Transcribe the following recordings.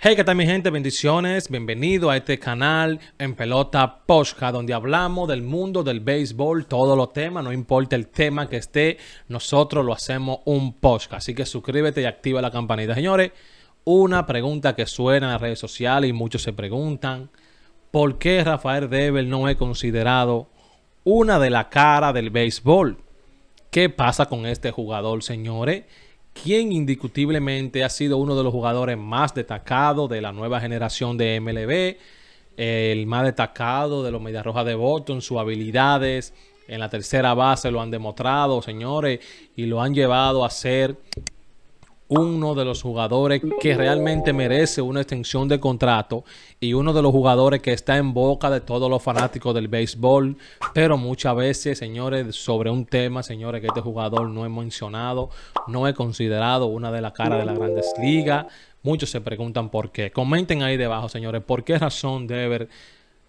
Hey, ¿qué tal mi gente? Bendiciones, bienvenido a este canal en Pelota Posca, donde hablamos del mundo del béisbol, todos los temas, no importa el tema que esté, nosotros lo hacemos un posca. Así que suscríbete y activa la campanita. Señores, una pregunta que suena en las redes sociales y muchos se preguntan, ¿por qué Rafael Debel no es considerado una de la cara del béisbol? ¿Qué pasa con este jugador, señores? quien indiscutiblemente ha sido uno de los jugadores más destacados de la nueva generación de MLB, el más destacado de los Medias Rojas de Boston, sus habilidades en la tercera base lo han demostrado, señores, y lo han llevado a ser uno de los jugadores que realmente merece una extensión de contrato y uno de los jugadores que está en boca de todos los fanáticos del béisbol, pero muchas veces, señores, sobre un tema, señores, que este jugador no he mencionado, no he considerado una de las caras de las grandes ligas. Muchos se preguntan por qué. Comenten ahí debajo, señores, por qué razón haber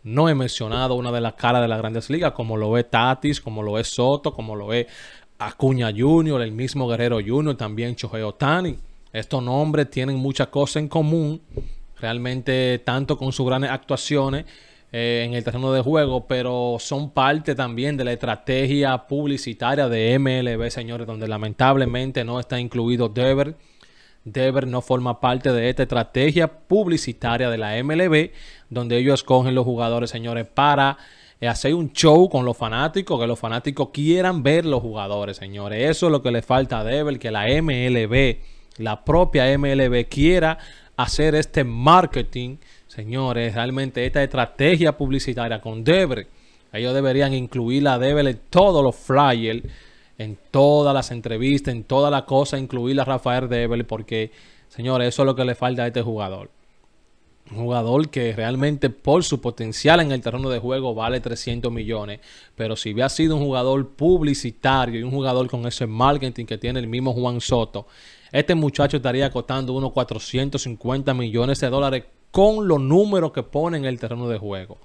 no he mencionado una de las caras de las grandes ligas, como lo ve Tatis, como lo es Soto, como lo ve Acuña Jr., el mismo Guerrero Jr., también Chojeo Otani. Estos nombres tienen muchas cosas en común, realmente tanto con sus grandes actuaciones eh, en el terreno de juego, pero son parte también de la estrategia publicitaria de MLB, señores, donde lamentablemente no está incluido Dever. Dever no forma parte de esta estrategia publicitaria de la MLB, donde ellos escogen los jugadores, señores, para eh, hacer un show con los fanáticos, que los fanáticos quieran ver los jugadores, señores. Eso es lo que le falta a Devel, que la MLB, la propia MLB, quiera hacer este marketing, señores, realmente esta estrategia publicitaria con Devel. Ellos deberían incluir a Devel en todos los flyers, en todas las entrevistas, en todas las cosas, incluir a Rafael Devel porque, señores, eso es lo que le falta a este jugador. Un jugador que realmente por su potencial en el terreno de juego vale 300 millones. Pero si hubiera sido un jugador publicitario y un jugador con ese marketing que tiene el mismo Juan Soto, este muchacho estaría costando unos 450 millones de dólares con los números que pone en el terreno de juego.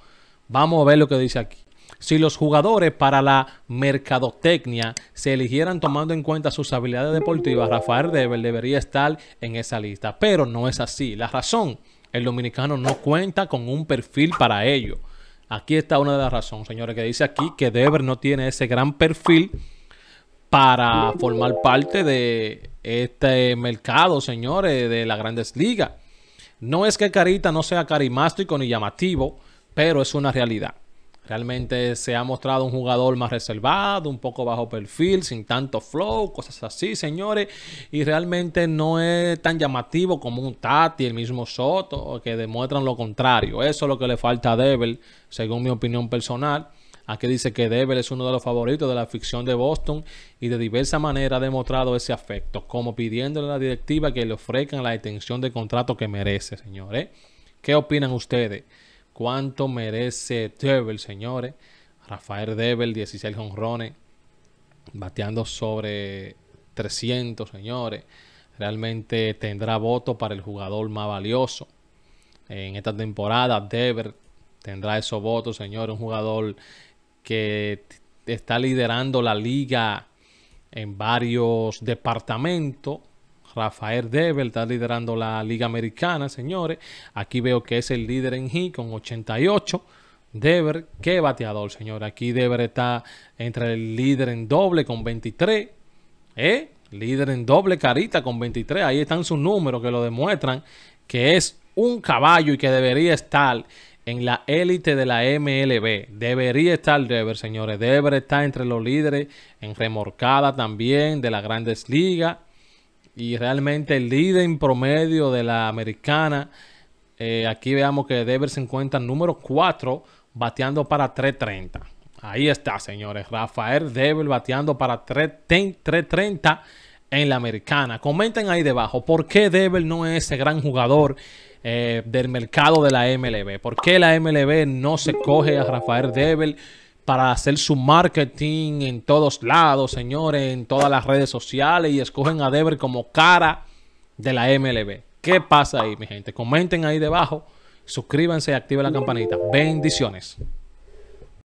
Vamos a ver lo que dice aquí. Si los jugadores para la mercadotecnia se eligieran tomando en cuenta sus habilidades deportivas, Rafael Debel debería estar en esa lista. Pero no es así. La razón el dominicano no cuenta con un perfil para ello. Aquí está una de las razones, señores, que dice aquí que Deber no tiene ese gran perfil para formar parte de este mercado, señores, de las grandes ligas. No es que Carita no sea carimástico ni llamativo, pero es una realidad. Realmente se ha mostrado un jugador más reservado, un poco bajo perfil, sin tanto flow, cosas así, señores. Y realmente no es tan llamativo como un Tati, el mismo Soto, que demuestran lo contrario. Eso es lo que le falta a Devil, según mi opinión personal. Aquí dice que Devil es uno de los favoritos de la ficción de Boston y de diversa manera ha demostrado ese afecto, como pidiéndole a la directiva que le ofrezcan la detención de contrato que merece, señores. ¿Qué opinan ustedes? ¿Cuánto merece Dever, señores? Rafael Dever, 16 honrones, bateando sobre 300, señores. Realmente tendrá voto para el jugador más valioso. En esta temporada, Dever tendrá esos votos, señores. Un jugador que está liderando la liga en varios departamentos Rafael Devers está liderando la Liga Americana, señores. Aquí veo que es el líder en hit con 88. Dever, qué bateador, señor. Aquí Dever está entre el líder en doble con 23. ¿Eh? Líder en doble carita con 23. Ahí están sus números que lo demuestran que es un caballo y que debería estar en la élite de la MLB. Debería estar Dever, señores. Dever está entre los líderes en remorcada también de las grandes ligas y realmente el líder en promedio de la americana. Eh, aquí veamos que Devers se encuentra número 4 bateando para 3.30. Ahí está, señores. Rafael Devil bateando para 3.30 en la americana. Comenten ahí debajo por qué Devil no es ese gran jugador eh, del mercado de la MLB. ¿Por qué la MLB no se coge a Rafael Devers para hacer su marketing en todos lados, señores, en todas las redes sociales y escogen a Dever como cara de la MLB. ¿Qué pasa ahí, mi gente? Comenten ahí debajo, suscríbanse y activen la campanita. Bendiciones.